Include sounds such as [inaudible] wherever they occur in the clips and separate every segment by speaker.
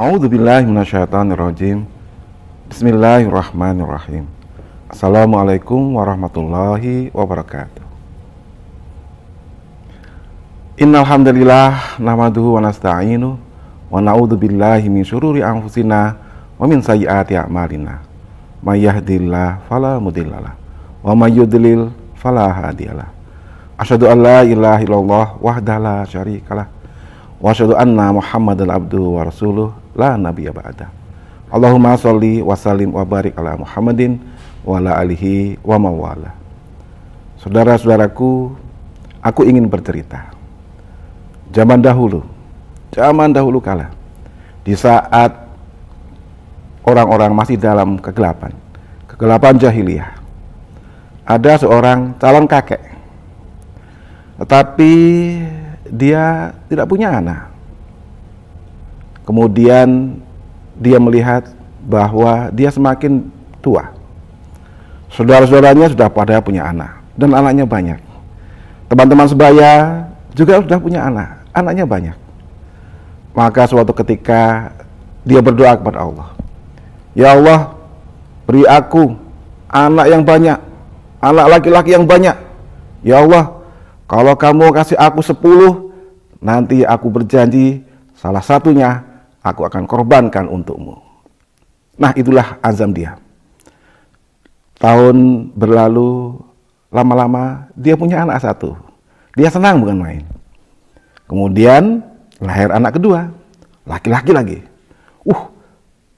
Speaker 1: rajim. Bismillahirrahmanirrahim Assalamualaikum warahmatullahi wabarakatuh hamdalillah Nahmaduhu wa nasta'inu Wa na'udzu billahi min syururi anfusina Wa min sayyiati a'malina fala mudhillalah Wa fala hadiyalah. Asyhadu an la ilaha illallah wahdalah syarikalah wa syahadu anna muhammadan abduhu wa rasuluh la nabiyya ba'da Allahumma salli wa sallim wa barik ala Muhammadin wa ala alihi wa mawala Saudara-saudaraku aku ingin bercerita zaman dahulu zaman dahulu kala di saat orang-orang masih dalam kegelapan kegelapan jahiliyah ada seorang calon kakek tetapi dia tidak punya anak. Kemudian dia melihat bahwa dia semakin tua. Saudara-saudaranya sudah pada punya anak dan anaknya banyak. Teman-teman sebaya juga sudah punya anak, anaknya banyak. Maka suatu ketika dia berdoa kepada Allah. Ya Allah, beri aku anak yang banyak, anak laki-laki yang banyak. Ya Allah, kalau kamu kasih aku sepuluh, nanti aku berjanji salah satunya aku akan korbankan untukmu. Nah itulah azam dia. Tahun berlalu, lama-lama dia punya anak satu. Dia senang bukan main. Kemudian lahir anak kedua, laki-laki lagi. Uh,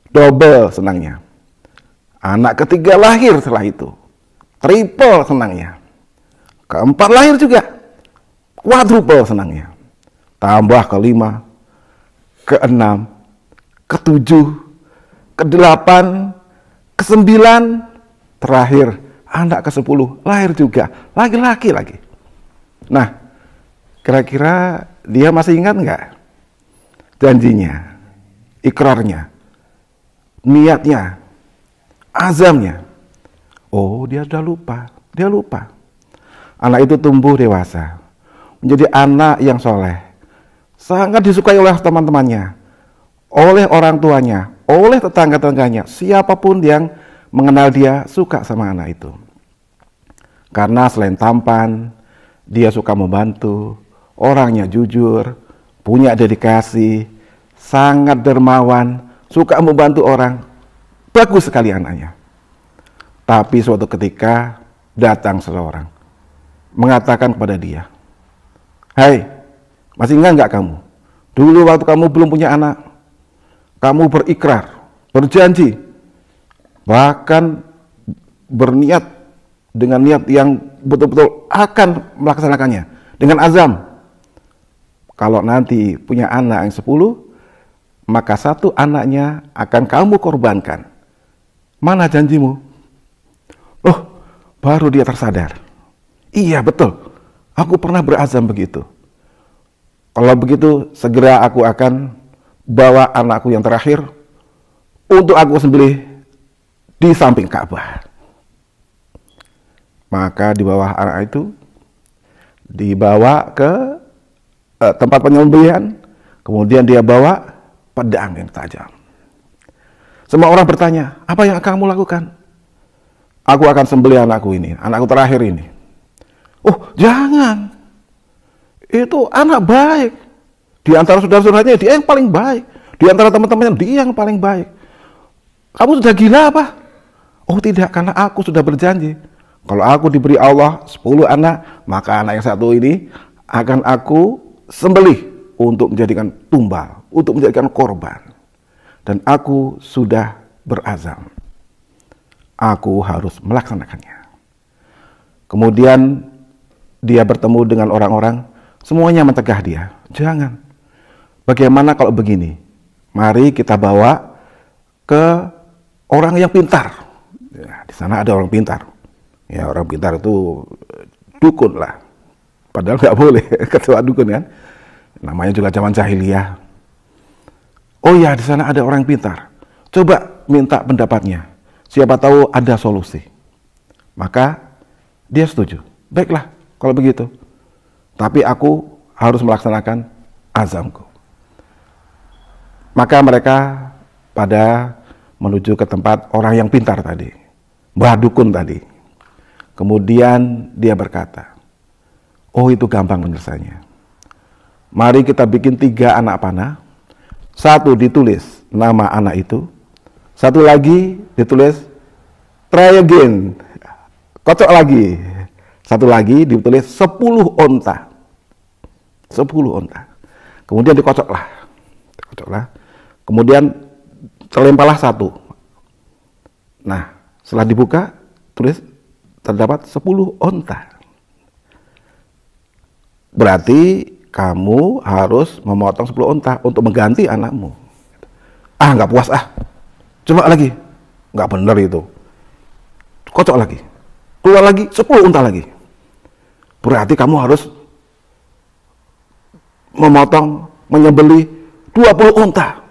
Speaker 1: double senangnya. Anak ketiga lahir setelah itu. Triple senangnya. Keempat lahir juga quadruple senangnya. Tambah ke lima, ke enam, ke tujuh, ke delapan, ke sembilan, terakhir anak ke sepuluh lahir juga, laki-laki lagi. Nah, kira-kira dia masih ingat nggak janjinya, ikrarnya, niatnya, azamnya? Oh, dia sudah lupa, dia lupa. Anak itu tumbuh dewasa menjadi anak yang soleh. Sangat disukai oleh teman-temannya, oleh orang tuanya, oleh tetangga-tetangganya, siapapun yang mengenal dia suka sama anak itu. Karena selain tampan, dia suka membantu, orangnya jujur, punya dedikasi, sangat dermawan, suka membantu orang. Bagus sekali anaknya. Tapi suatu ketika datang seseorang mengatakan kepada dia, Hai, masih ingat nggak kamu? Dulu waktu kamu belum punya anak, kamu berikrar, berjanji, bahkan berniat dengan niat yang betul-betul akan melaksanakannya dengan azam. Kalau nanti punya anak yang sepuluh, maka satu anaknya akan kamu korbankan. Mana janjimu? Oh, baru dia tersadar. Iya, betul Aku pernah berazam begitu. Kalau begitu, segera aku akan bawa anakku yang terakhir untuk aku sembelih di samping Ka'bah. Maka di bawah anak itu dibawa ke eh, tempat penyembelihan, kemudian dia bawa pedang yang tajam. Semua orang bertanya, apa yang akan kamu lakukan? Aku akan sembelih anakku ini, anakku terakhir ini. Oh, jangan. Itu anak baik. Di antara saudara-saudaranya dia yang paling baik. Di antara teman-temannya dia yang paling baik. Kamu sudah gila apa? Oh tidak, karena aku sudah berjanji. Kalau aku diberi Allah 10 anak, maka anak yang satu ini akan aku sembelih untuk menjadikan tumbal, untuk menjadikan korban. Dan aku sudah berazam. Aku harus melaksanakannya. Kemudian dia bertemu dengan orang-orang, semuanya mencegah dia. Jangan. Bagaimana kalau begini? Mari kita bawa ke orang yang pintar. Ya, di sana ada orang pintar. Ya orang pintar itu eh, dukun lah. Padahal nggak boleh [laughs] ketua dukun kan. Namanya juga zaman jahiliyah. Oh ya di sana ada orang pintar. Coba minta pendapatnya. Siapa tahu ada solusi. Maka dia setuju. Baiklah, kalau begitu. Tapi aku harus melaksanakan azamku. Maka mereka pada menuju ke tempat orang yang pintar tadi, Mbah Dukun tadi. Kemudian dia berkata, oh itu gampang penyelesaiannya. Mari kita bikin tiga anak panah, satu ditulis nama anak itu, satu lagi ditulis try again, kocok lagi. Satu lagi ditulis 10 onta. 10 onta. Kemudian dikocoklah. Dikocoklah. Kemudian terlempalah satu. Nah, setelah dibuka tulis terdapat 10 onta. Berarti kamu harus memotong 10 onta untuk mengganti anakmu. Ah, nggak puas ah. Coba lagi. Nggak benar itu. Kocok lagi keluar lagi 10 unta lagi. Berarti kamu harus memotong, menyembeli 20 unta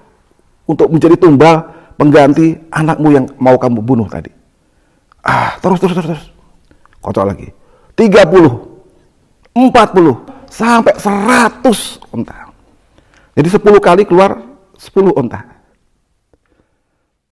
Speaker 1: untuk menjadi tumbal pengganti anakmu yang mau kamu bunuh tadi. Ah, terus terus terus terus. Kocok lagi. 30, 40, sampai 100 unta. Jadi 10 kali keluar 10 unta.